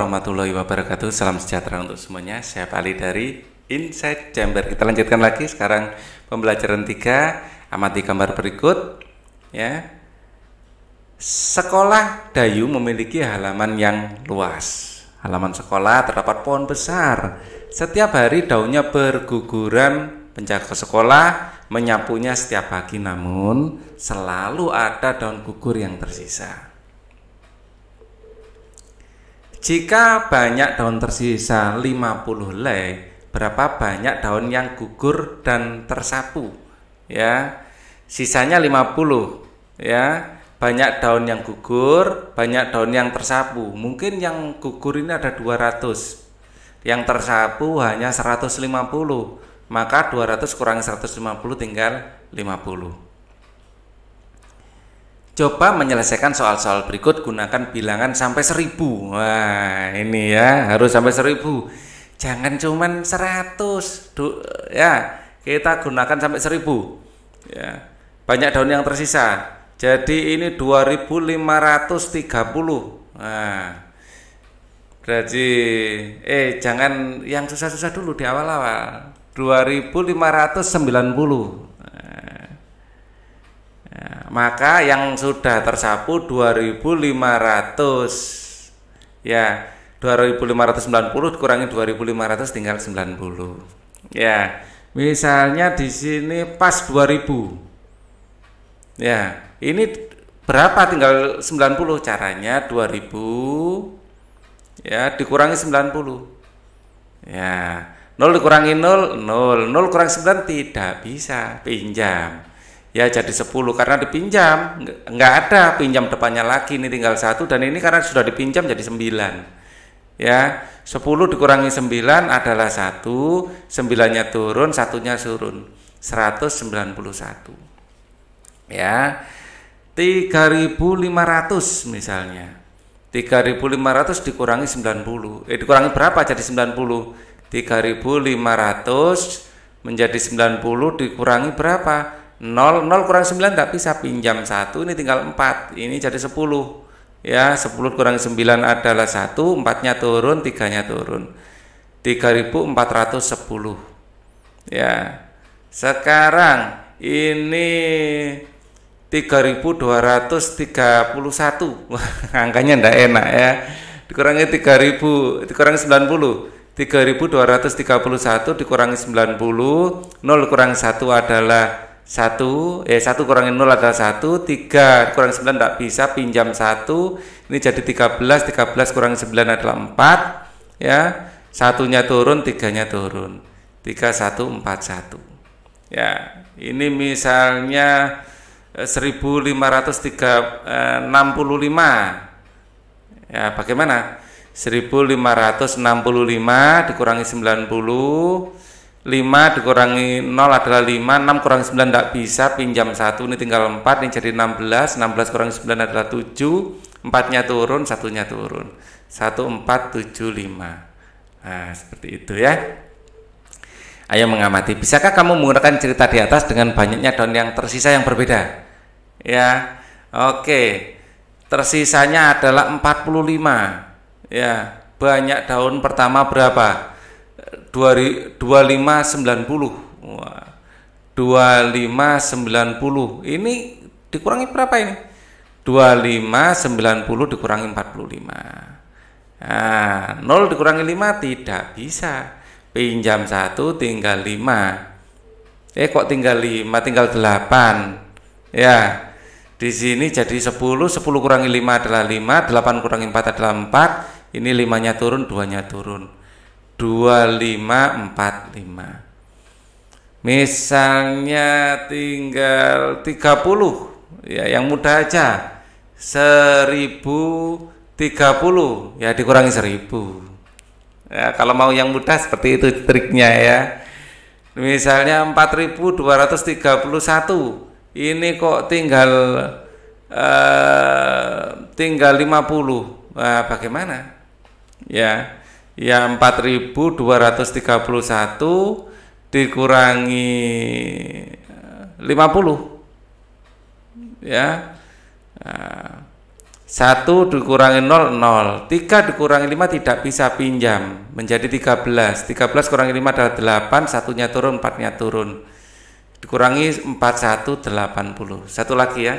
warahmatullahi wabarakatuh. Salam sejahtera untuk semuanya. Saya Pali dari Inside Chamber. Kita lanjutkan lagi sekarang pembelajaran 3. Amati gambar berikut ya. Sekolah Dayu memiliki halaman yang luas. Halaman sekolah terdapat pohon besar. Setiap hari daunnya berguguran. Penjaga sekolah menyapunya setiap pagi namun selalu ada daun gugur yang tersisa. Jika banyak daun tersisa 50 helai, berapa banyak daun yang gugur dan tersapu? Ya. Sisanya 50, ya. Banyak daun yang gugur, banyak daun yang tersapu. Mungkin yang gugur ini ada 200. Yang tersapu hanya 150. Maka 200 kurang 150 tinggal 50. Coba menyelesaikan soal-soal berikut gunakan bilangan sampai seribu. Wah, ini ya harus sampai seribu. Jangan cuman seratus. Ya, kita gunakan sampai seribu. Ya, banyak daun yang tersisa. Jadi ini 2530. Nah, berarti eh jangan yang susah-susah dulu di awal-awal. 2590 maka yang sudah tersapu 2500 ya 2590 kurangi 2500 tinggal 90 ya misalnya di sini pas 2000 ya ini berapa tinggal 90 caranya 2000 ya dikurangi 90 ya 0 dikurangi 0 0 0 kurang 9 tidak bisa pinjam ya jadi 10 karena dipinjam nggak ada pinjam depannya lagi ini tinggal satu dan ini karena sudah dipinjam jadi 9 ya 10 dikurangi 9 adalah satu 9 nya turun satunya turun 191 ya 3500 misalnya 3500 dikurangi 90 eh dikurangi berapa jadi 90 3500 menjadi 90 dikurangi berapa 0 0 kurang 9 tapi bisa pinjam 1 ini tinggal 4 ini jadi 10 ya 10 kurang 9 adalah 1 4 nya turun 3 nya turun 3410 ya sekarang ini 3231 angkanya ndak enak ya dikurangi 3000 dikurang 90 3231 dikurangi 90 0 kurang 1 adalah satu eh satu kurangin nol adalah satu tiga kurang sembilan tidak bisa pinjam satu ini jadi tiga belas tiga belas kurang sembilan adalah empat ya satunya turun tiganya turun tiga satu empat satu ya ini misalnya eh, seribu lima ratus tiga eh, enam puluh lima ya bagaimana seribu lima ratus enam puluh lima dikurangi sembilan puluh 5 dikurangi 0 adalah 5 6 kurang 9 tidak bisa pinjam 1 ini tinggal 4 ini jadi 16 16 kurang 9 adalah 7 4 nya turun 1 nya turun 1 4 7 5 nah seperti itu ya ayo mengamati bisakah kamu menggunakan cerita di atas dengan banyaknya daun yang tersisa yang berbeda ya oke tersisanya adalah 45 ya banyak daun pertama berapa 2590. 2590. Ini dikurangi berapa ini? 2590 dikurangi 45. Nah, 0 dikurangi 5 tidak bisa. Pinjam 1 tinggal 5. Eh kok tinggal 5, tinggal 8. Ya. Di sini jadi 10, 10 kurangi 5 adalah 5, 8 kurangi 4 adalah 4. Ini 5-nya turun, 2-nya turun 2545 misalnya tinggal 30 ya yang mudah aja 1030 ya dikurangi 1000 ya, kalau mau yang mudah seperti itu triknya ya misalnya 4231 ini kok tinggal eh, tinggal 50 nah, bagaimana ya ya 4231 dikurangi 50 eh, ya 1 eh, dikurangi 0, 0 3 dikurangi 5 tidak bisa pinjam menjadi 13 13 kurangi 5 adalah 8 satunya turun 4 nya turun dikurangi 41 80 satu lagi ya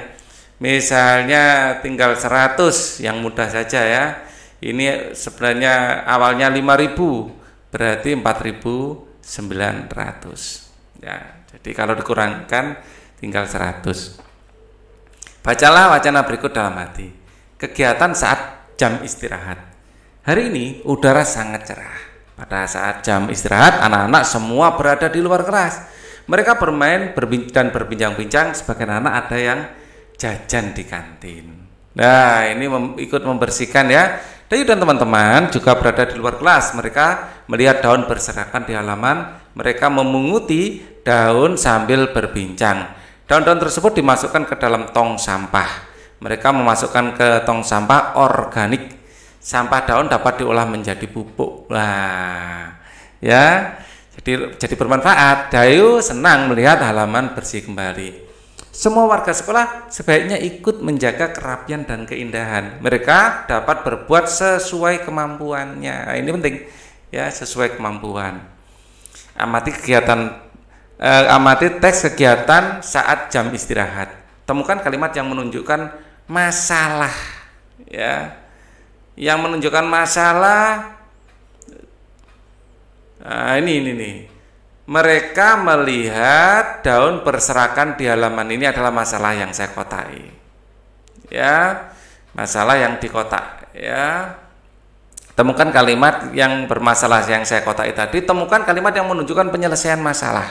misalnya tinggal 100 yang mudah saja ya ini sebenarnya awalnya 5000 berarti 4900 ya jadi kalau dikurangkan tinggal 100 bacalah wacana berikut dalam hati kegiatan saat jam istirahat hari ini udara sangat cerah pada saat jam istirahat anak-anak semua berada di luar keras mereka bermain dan berbincang-bincang sebagai anak ada yang jajan di kantin nah ini mem ikut membersihkan ya Dayu dan teman-teman juga berada di luar kelas. Mereka melihat daun berserakan di halaman. Mereka memunguti daun sambil berbincang. Daun-daun tersebut dimasukkan ke dalam tong sampah. Mereka memasukkan ke tong sampah organik. Sampah daun dapat diolah menjadi pupuk. Wah, ya. Jadi jadi bermanfaat. Dayu senang melihat halaman bersih kembali. Semua warga sekolah sebaiknya ikut menjaga kerapian dan keindahan. Mereka dapat berbuat sesuai kemampuannya. Nah, ini penting ya, sesuai kemampuan. Amati kegiatan eh, amati teks kegiatan saat jam istirahat. Temukan kalimat yang menunjukkan masalah ya. Yang menunjukkan masalah Nah, ini ini nih mereka melihat daun berserakan di halaman ini adalah masalah yang saya kotai. Ya, masalah yang dikotak ya. Temukan kalimat yang bermasalah yang saya kotai tadi, temukan kalimat yang menunjukkan penyelesaian masalah.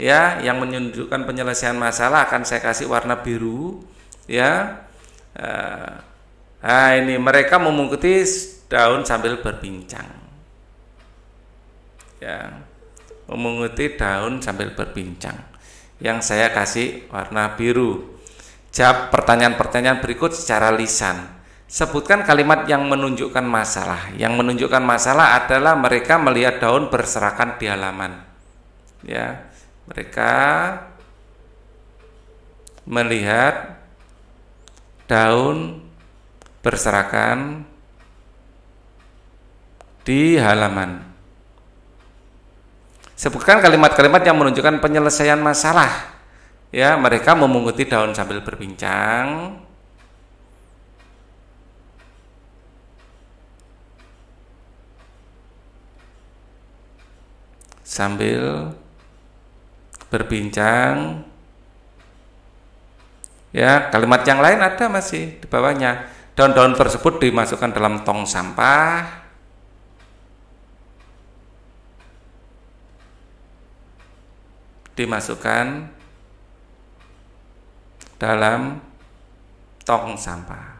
Ya, yang menunjukkan penyelesaian masalah akan saya kasih warna biru ya. Nah, ini mereka memungkuti daun sambil berbincang. Ya memunguti daun sambil berbincang yang saya kasih warna biru. Jawab pertanyaan-pertanyaan berikut secara lisan. Sebutkan kalimat yang menunjukkan masalah. Yang menunjukkan masalah adalah mereka melihat daun berserakan di halaman. Ya, mereka melihat daun berserakan di halaman. Sebutkan kalimat-kalimat yang menunjukkan penyelesaian masalah. Ya, mereka memunguti daun sambil berbincang. Sambil berbincang. Ya, kalimat yang lain ada masih di bawahnya. Daun-daun tersebut dimasukkan dalam tong sampah dimasukkan dalam tong sampah.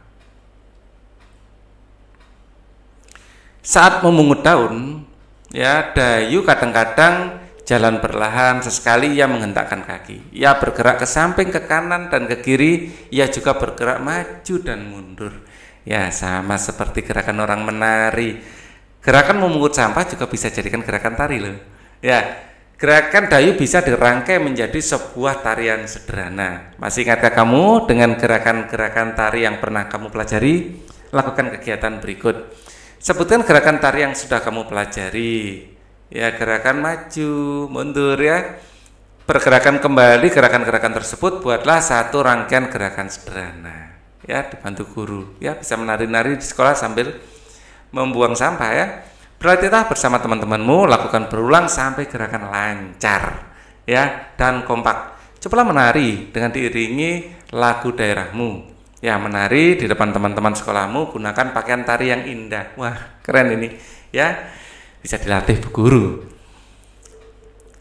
Saat memungut daun, ya dayu kadang-kadang jalan perlahan sesekali ia menghentakkan kaki. Ia bergerak ke samping, ke kanan dan ke kiri, ia juga bergerak maju dan mundur. Ya, sama seperti gerakan orang menari. Gerakan memungut sampah juga bisa jadikan gerakan tari loh. Ya, Gerakan dayu bisa dirangkai menjadi sebuah tarian sederhana. Masih ingatkah kamu dengan gerakan-gerakan tari yang pernah kamu pelajari? Lakukan kegiatan berikut. Sebutkan gerakan tari yang sudah kamu pelajari. Ya, gerakan maju, mundur ya. Pergerakan kembali gerakan-gerakan tersebut buatlah satu rangkaian gerakan sederhana. Ya, dibantu guru. Ya, bisa menari-nari di sekolah sambil membuang sampah ya. Berlatihlah bersama teman-temanmu, lakukan berulang sampai gerakan lancar ya dan kompak. Cepatlah menari dengan diiringi lagu daerahmu. Ya, menari di depan teman-teman sekolahmu gunakan pakaian tari yang indah. Wah, keren ini. Ya. Bisa dilatih bu guru.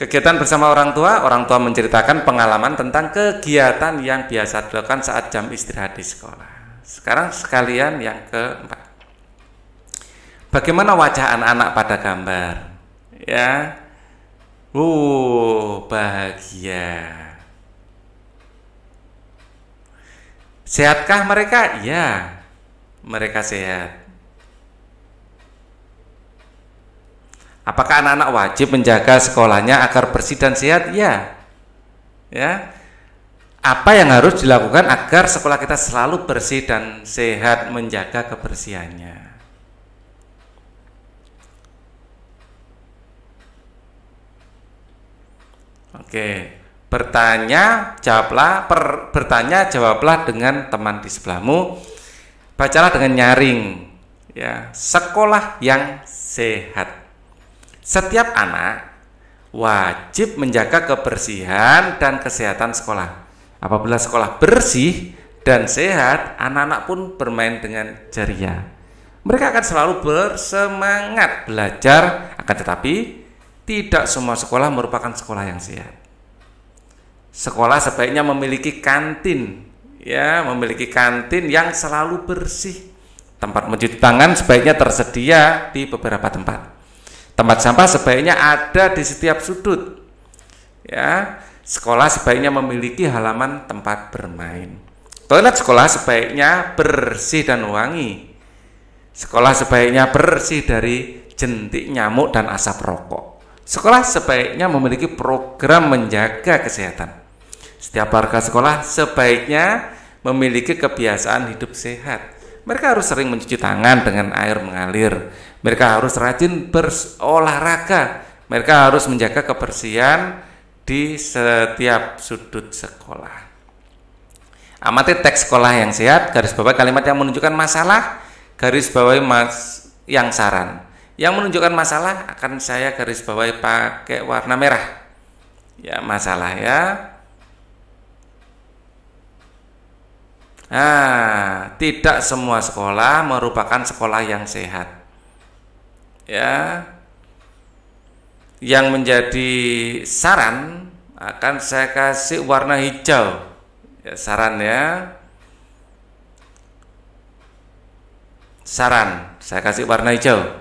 Kegiatan bersama orang tua, orang tua menceritakan pengalaman tentang kegiatan yang biasa dilakukan saat jam istirahat di sekolah. Sekarang sekalian yang keempat. Bagaimana wajah anak-anak pada gambar? Ya. uh bahagia. Sehatkah mereka? Ya, mereka sehat. Apakah anak-anak wajib menjaga sekolahnya agar bersih dan sehat? Ya. Ya. Apa yang harus dilakukan agar sekolah kita selalu bersih dan sehat menjaga kebersihannya? Oke. Bertanya, jawablah, per, bertanya, jawablah dengan teman di sebelahmu. Bacalah dengan nyaring. Ya, sekolah yang sehat. Setiap anak wajib menjaga kebersihan dan kesehatan sekolah. Apabila sekolah bersih dan sehat, anak-anak pun bermain dengan ceria. Mereka akan selalu bersemangat belajar, akan tetapi tidak semua sekolah merupakan sekolah yang sehat. Sekolah sebaiknya memiliki kantin, ya, memiliki kantin yang selalu bersih. Tempat mencuci tangan sebaiknya tersedia di beberapa tempat. Tempat sampah sebaiknya ada di setiap sudut. Ya, sekolah sebaiknya memiliki halaman tempat bermain. Toilet sekolah sebaiknya bersih dan wangi. Sekolah sebaiknya bersih dari jentik nyamuk dan asap rokok. Sekolah sebaiknya memiliki program menjaga kesehatan. Setiap warga sekolah sebaiknya memiliki kebiasaan hidup sehat. Mereka harus sering mencuci tangan dengan air mengalir. Mereka harus rajin berolahraga. Mereka harus menjaga kebersihan di setiap sudut sekolah. Amati teks sekolah yang sehat, garis bawah kalimat yang menunjukkan masalah, garis bawah yang saran. Yang menunjukkan masalah akan saya garis bawahi pakai warna merah. Ya, masalah ya. Nah, tidak semua sekolah merupakan sekolah yang sehat. Ya. Yang menjadi saran akan saya kasih warna hijau. Ya, saran ya. Saran, saya kasih warna hijau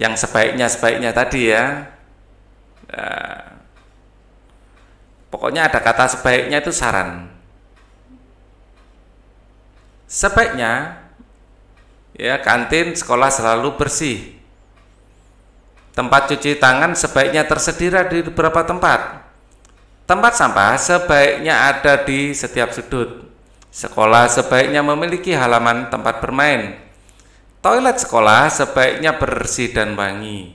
yang sebaiknya-sebaiknya tadi ya. ya. pokoknya ada kata sebaiknya itu saran. Sebaiknya ya kantin sekolah selalu bersih. Tempat cuci tangan sebaiknya tersedia di beberapa tempat. Tempat sampah sebaiknya ada di setiap sudut. Sekolah sebaiknya memiliki halaman tempat bermain Toilet sekolah sebaiknya bersih dan wangi.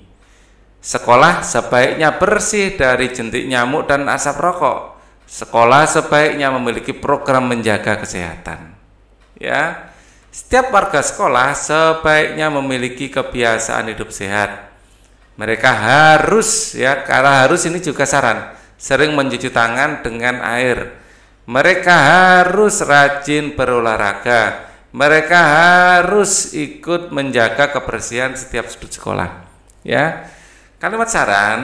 Sekolah sebaiknya bersih dari jentik nyamuk dan asap rokok. Sekolah sebaiknya memiliki program menjaga kesehatan. Ya. Setiap warga sekolah sebaiknya memiliki kebiasaan hidup sehat. Mereka harus ya, karena harus ini juga saran, sering mencuci tangan dengan air. Mereka harus rajin berolahraga mereka harus ikut menjaga kebersihan setiap sudut sekolah. Ya, kalimat saran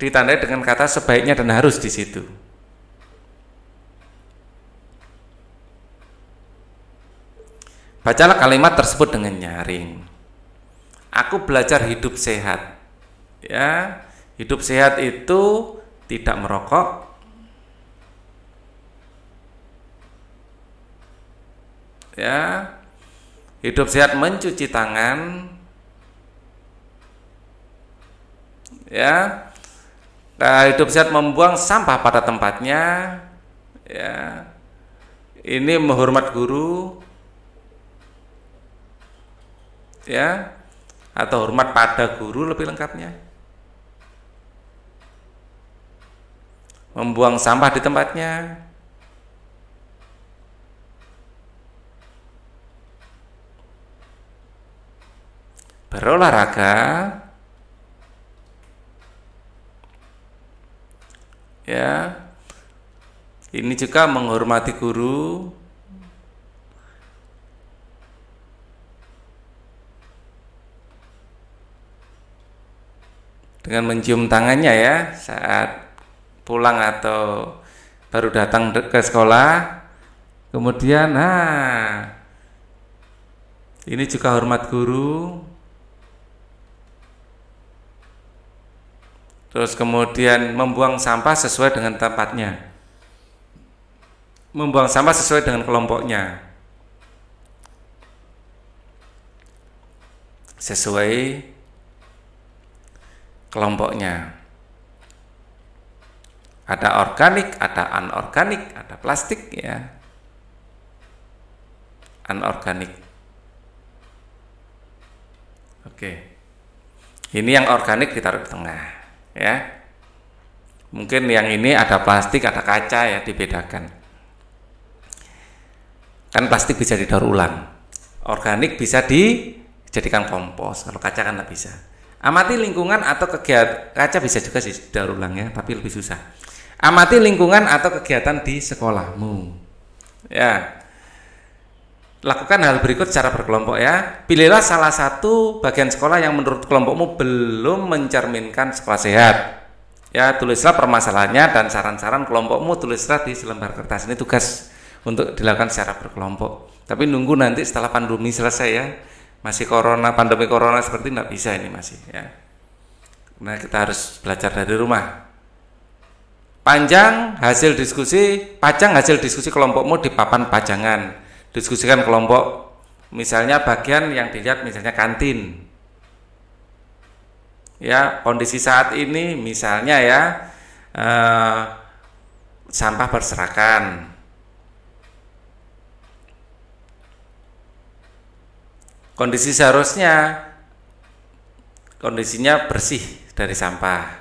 ditandai dengan kata sebaiknya dan harus di situ. Bacalah kalimat tersebut dengan nyaring. Aku belajar hidup sehat. Ya, hidup sehat itu tidak merokok, ya hidup sehat mencuci tangan ya nah, hidup sehat membuang sampah pada tempatnya ya ini menghormat guru ya atau hormat pada guru lebih lengkapnya membuang sampah di tempatnya berolahraga ya ini juga menghormati guru dengan mencium tangannya ya saat pulang atau baru datang ke sekolah kemudian nah ini juga hormat guru terus kemudian membuang sampah sesuai dengan tempatnya membuang sampah sesuai dengan kelompoknya sesuai kelompoknya ada organik, ada anorganik, ada plastik ya. Anorganik. Oke. Ini yang organik ditaruh di tengah ya mungkin yang ini ada plastik ada kaca ya dibedakan kan plastik bisa didaur ulang organik bisa dijadikan kompos kalau kaca kan tidak bisa amati lingkungan atau kegiatan kaca bisa juga didaur ulang ya tapi lebih susah amati lingkungan atau kegiatan di sekolahmu ya Lakukan hal berikut secara berkelompok ya. Pilihlah salah satu bagian sekolah yang menurut kelompokmu belum mencerminkan sekolah sehat. Ya, tulislah permasalahannya dan saran-saran kelompokmu tulislah di selembar kertas. Ini tugas untuk dilakukan secara berkelompok. Tapi nunggu nanti setelah pandemi selesai ya. Masih corona, pandemi corona seperti tidak bisa ini masih ya. Nah, kita harus belajar dari rumah panjang hasil diskusi, pajang hasil diskusi kelompokmu di papan pajangan diskusikan kelompok misalnya bagian yang dilihat misalnya kantin ya kondisi saat ini misalnya ya eh, sampah berserakan kondisi seharusnya kondisinya bersih dari sampah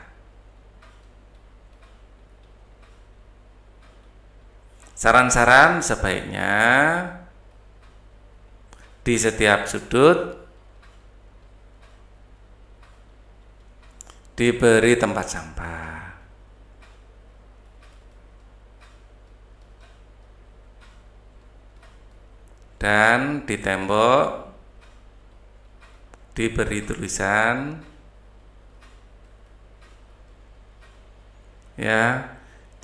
Saran-saran sebaiknya di setiap sudut diberi tempat sampah. Dan di tembok diberi tulisan ya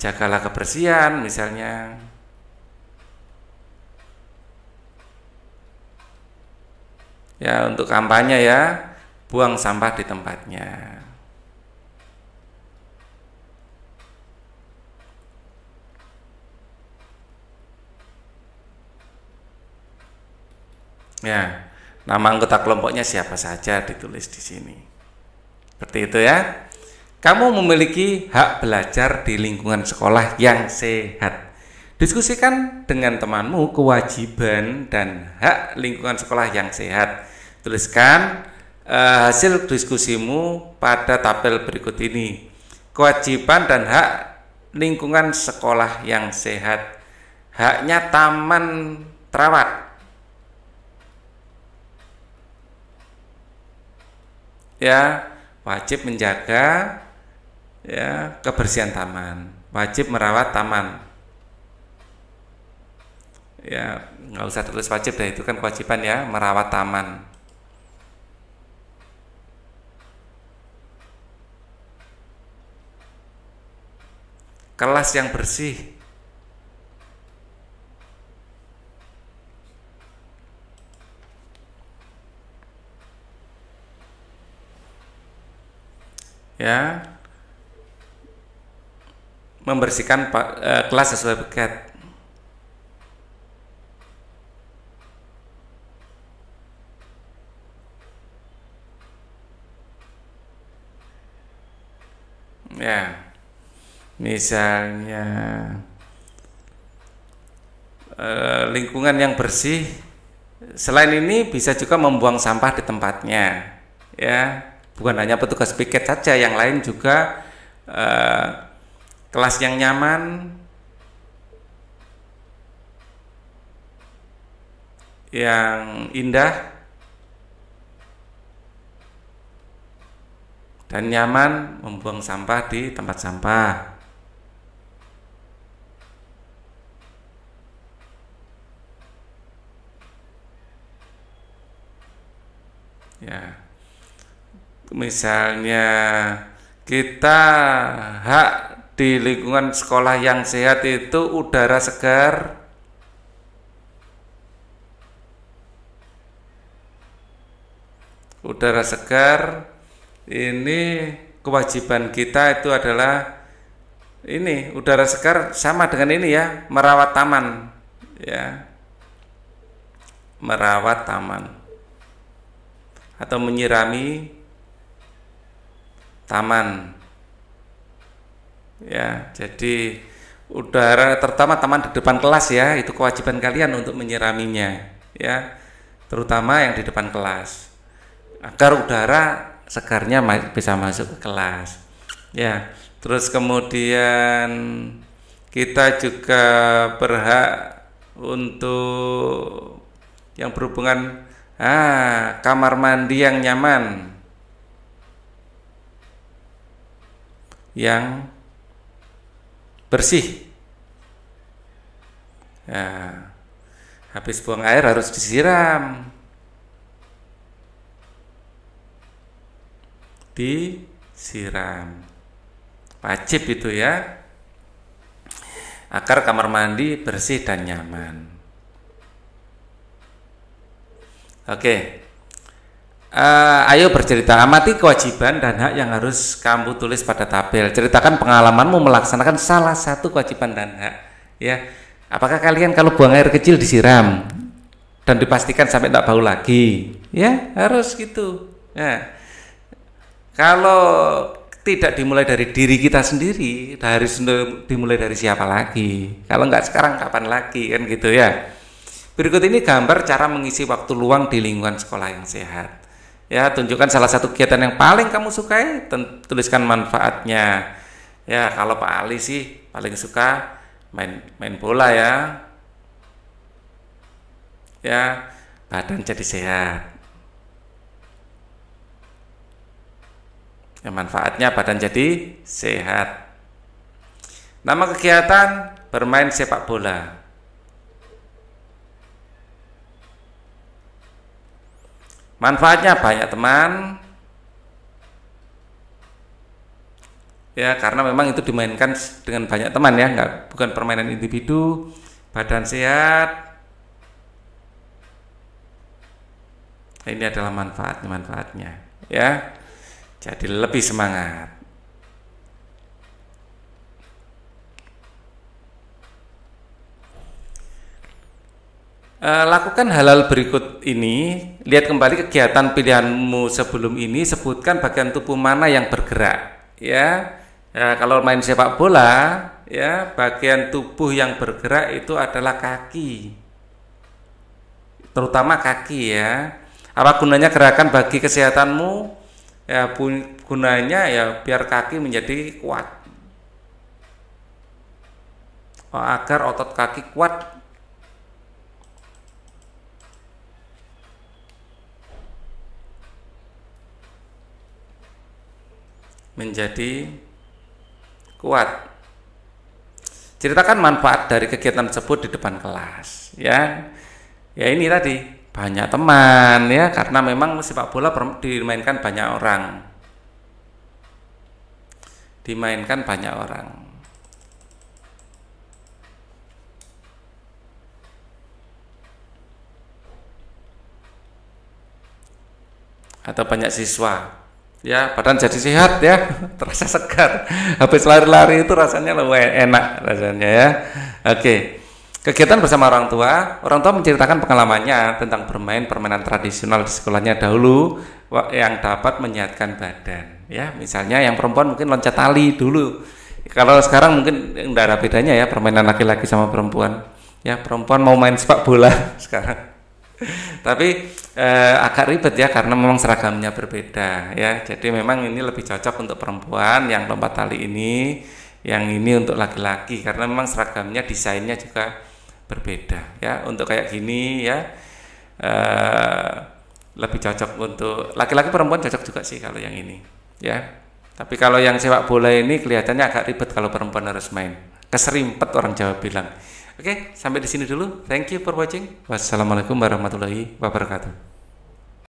jagalah kebersihan misalnya ya untuk kampanye ya buang sampah di tempatnya ya nama anggota kelompoknya siapa saja ditulis di sini seperti itu ya kamu memiliki hak belajar di lingkungan sekolah yang sehat. Diskusikan dengan temanmu kewajiban dan hak lingkungan sekolah yang sehat. Tuliskan eh, hasil diskusimu pada tabel berikut ini. Kewajiban dan hak lingkungan sekolah yang sehat. Haknya taman terawat. Ya, wajib menjaga ya kebersihan taman wajib merawat taman ya nggak usah tulis wajib deh itu kan kewajiban ya merawat taman kelas yang bersih ya membersihkan e, kelas sesuai paket. Ya, misalnya e, lingkungan yang bersih. Selain ini bisa juga membuang sampah di tempatnya, ya. Bukan hanya petugas piket saja, yang lain juga e, kelas yang nyaman yang indah dan nyaman membuang sampah di tempat sampah. Ya. Misalnya kita hak di lingkungan sekolah yang sehat itu udara segar udara segar ini kewajiban kita itu adalah ini udara segar sama dengan ini ya merawat taman ya merawat taman atau menyirami taman Ya, jadi udara terutama taman di depan kelas ya, itu kewajiban kalian untuk menyiraminya ya. Terutama yang di depan kelas. Agar udara segarnya bisa masuk ke kelas. Ya, terus kemudian kita juga berhak untuk yang berhubungan ah kamar mandi yang nyaman yang bersih. Nah, habis buang air harus disiram. Disiram. Wajib itu ya. Agar kamar mandi bersih dan nyaman. Oke. Okay. Uh, ayo bercerita, amati kewajiban dan hak yang harus kamu tulis pada tabel. Ceritakan pengalamanmu melaksanakan salah satu kewajiban dan hak. Ya, apakah kalian kalau buang air kecil disiram dan dipastikan sampai tak bau lagi? Ya, harus gitu. Ya. Kalau tidak dimulai dari diri kita sendiri, dari dimulai dari siapa lagi? Kalau nggak sekarang kapan lagi kan gitu ya. Berikut ini gambar cara mengisi waktu luang di lingkungan sekolah yang sehat ya tunjukkan salah satu kegiatan yang paling kamu sukai tuliskan manfaatnya ya kalau Pak Ali sih paling suka main main bola ya ya badan jadi sehat ya, manfaatnya badan jadi sehat nama kegiatan bermain sepak bola manfaatnya banyak teman ya karena memang itu dimainkan dengan banyak teman ya nggak bukan permainan individu badan sehat ini adalah manfaatnya manfaatnya ya jadi lebih semangat Eh, lakukan halal berikut ini. Lihat kembali kegiatan pilihanmu sebelum ini. Sebutkan bagian tubuh mana yang bergerak. Ya, ya kalau main sepak bola, ya bagian tubuh yang bergerak itu adalah kaki, terutama kaki ya. Apa gunanya gerakan bagi kesehatanmu? Ya, gunanya ya biar kaki menjadi kuat. Oh, agar otot kaki kuat menjadi kuat. Ceritakan manfaat dari kegiatan tersebut di depan kelas, ya. Ya ini tadi banyak teman ya karena memang sepak bola dimainkan banyak orang. Dimainkan banyak orang. Atau banyak siswa ya badan jadi sehat ya terasa segar habis lari-lari itu rasanya lebih enak rasanya ya oke kegiatan bersama orang tua orang tua menceritakan pengalamannya tentang bermain permainan tradisional di sekolahnya dahulu yang dapat menyehatkan badan ya misalnya yang perempuan mungkin loncat tali dulu kalau sekarang mungkin tidak ada bedanya ya permainan laki-laki sama perempuan ya perempuan mau main sepak bola sekarang tapi eh, agak ribet ya karena memang seragamnya berbeda ya. Jadi memang ini lebih cocok untuk perempuan yang lompat tali ini, yang ini untuk laki-laki karena memang seragamnya desainnya juga berbeda ya. Untuk kayak gini ya eh, lebih cocok untuk laki-laki perempuan cocok juga sih kalau yang ini ya. Tapi kalau yang sepak bola ini kelihatannya agak ribet kalau perempuan harus main. Keserimpet orang Jawa bilang. Oke, sampai di sini dulu. Thank you for watching. Wassalamualaikum warahmatullahi wabarakatuh.